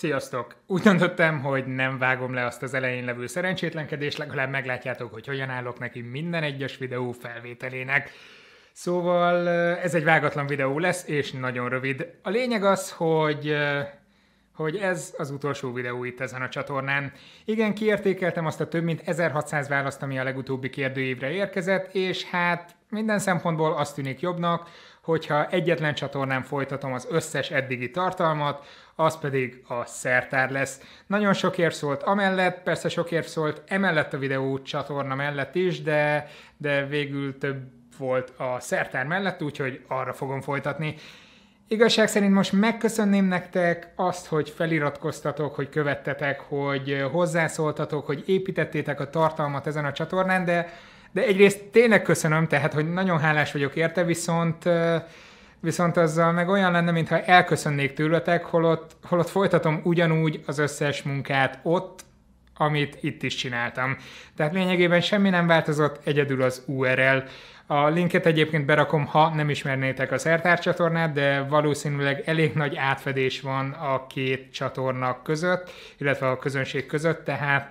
Sziasztok! Úgy döntöttem, hogy nem vágom le azt az elején levő szerencsétlenkedést, legalább meglátjátok, hogy hogyan állok neki minden egyes videó felvételének. Szóval eh, ez egy vágatlan videó lesz, és nagyon rövid. A lényeg az, hogy eh, hogy ez az utolsó videó itt ezen a csatornán. Igen, kiértékeltem azt a több mint 1600 választ, ami a legutóbbi kérdőívre érkezett, és hát minden szempontból azt tűnik jobbnak, hogyha egyetlen csatornán folytatom az összes eddigi tartalmat, az pedig a szertár lesz. Nagyon sok érv szólt amellett, persze sok érv szólt emellett a videó csatorna mellett is, de, de végül több volt a szertár mellett, úgyhogy arra fogom folytatni. Igazság szerint most megköszönném nektek azt, hogy feliratkoztatok, hogy követtetek, hogy hozzászóltatok, hogy építettétek a tartalmat ezen a csatornán, de de egyrészt tényleg köszönöm, tehát, hogy nagyon hálás vagyok érte, viszont viszont azzal meg olyan lenne, mintha elköszönnék tőletek, holott, holott folytatom ugyanúgy az összes munkát ott, amit itt is csináltam. Tehát lényegében semmi nem változott, egyedül az URL. A linket egyébként berakom, ha nem ismernétek a Szertár csatornát, de valószínűleg elég nagy átfedés van a két csatornak között, illetve a közönség között, tehát,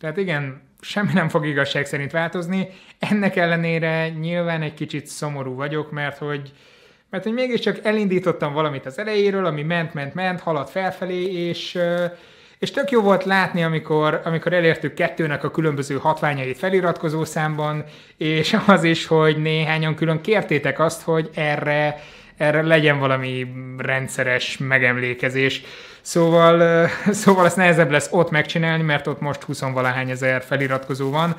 tehát igen, semmi nem fog igazság szerint változni. Ennek ellenére nyilván egy kicsit szomorú vagyok, mert hogy mert hogy mégiscsak elindítottam valamit az elejéről, ami ment, ment, ment, haladt felfelé, és, és tök jó volt látni, amikor, amikor elértük kettőnek a különböző hatványait feliratkozó számban, és az is, hogy néhányan külön kértétek azt, hogy erre, erre legyen valami rendszeres megemlékezés. Szóval, szóval ezt nehezebb lesz ott megcsinálni, mert ott most 20-valahány ezer feliratkozó van,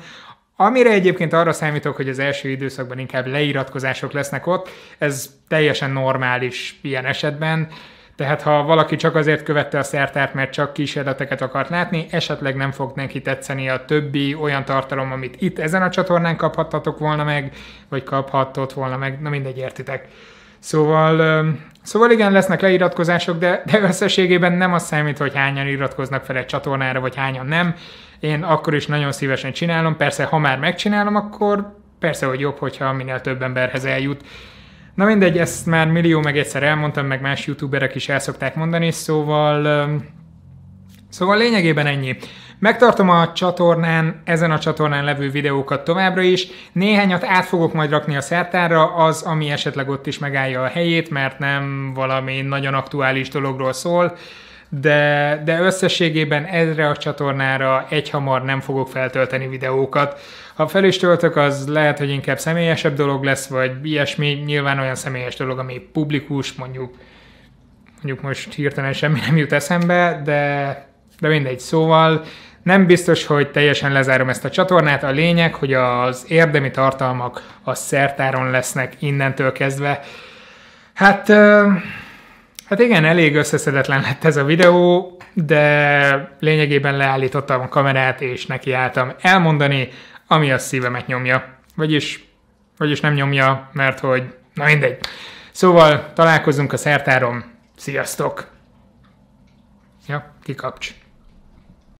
Amire egyébként arra számítok, hogy az első időszakban inkább leiratkozások lesznek ott, ez teljesen normális ilyen esetben. Tehát ha valaki csak azért követte a szertárt, mert csak kísérleteket akart látni, esetleg nem fog neki tetszeni a többi olyan tartalom, amit itt ezen a csatornán kaphattatok volna meg, vagy kaphattott volna meg, na mindegy, értitek. Szóval Szóval igen, lesznek leiratkozások, de, de összességében nem az számít, hogy hányan iratkoznak fel egy csatornára, vagy hányan nem. Én akkor is nagyon szívesen csinálom, persze ha már megcsinálom, akkor persze, hogy jobb, hogyha minél több emberhez eljut. Na mindegy, ezt már millió meg egyszer elmondtam, meg más youtuberek is el szokták mondani, szóval... Szóval lényegében ennyi. Megtartom a csatornán, ezen a csatornán levő videókat továbbra is. Néhányat át fogok majd rakni a szertárra, az, ami esetleg ott is megállja a helyét, mert nem valami nagyon aktuális dologról szól de, de összességében ezre a csatornára egyhamar nem fogok feltölteni videókat. Ha fel is töltök, az lehet, hogy inkább személyesebb dolog lesz, vagy ilyesmi, nyilván olyan személyes dolog, ami publikus, mondjuk mondjuk most hirtelen semmi nem jut eszembe, de de mindegy, szóval nem biztos, hogy teljesen lezárom ezt a csatornát. A lényeg, hogy az érdemi tartalmak a szertáron lesznek innentől kezdve. Hát, hát igen, elég összeszedetlen lett ez a videó, de lényegében leállítottam a kamerát, és nekiálltam elmondani, ami a szívemet nyomja. Vagyis, vagyis nem nyomja, mert hogy, na mindegy. Szóval találkozunk a szertáron. Sziasztok! Ja, kikapcs.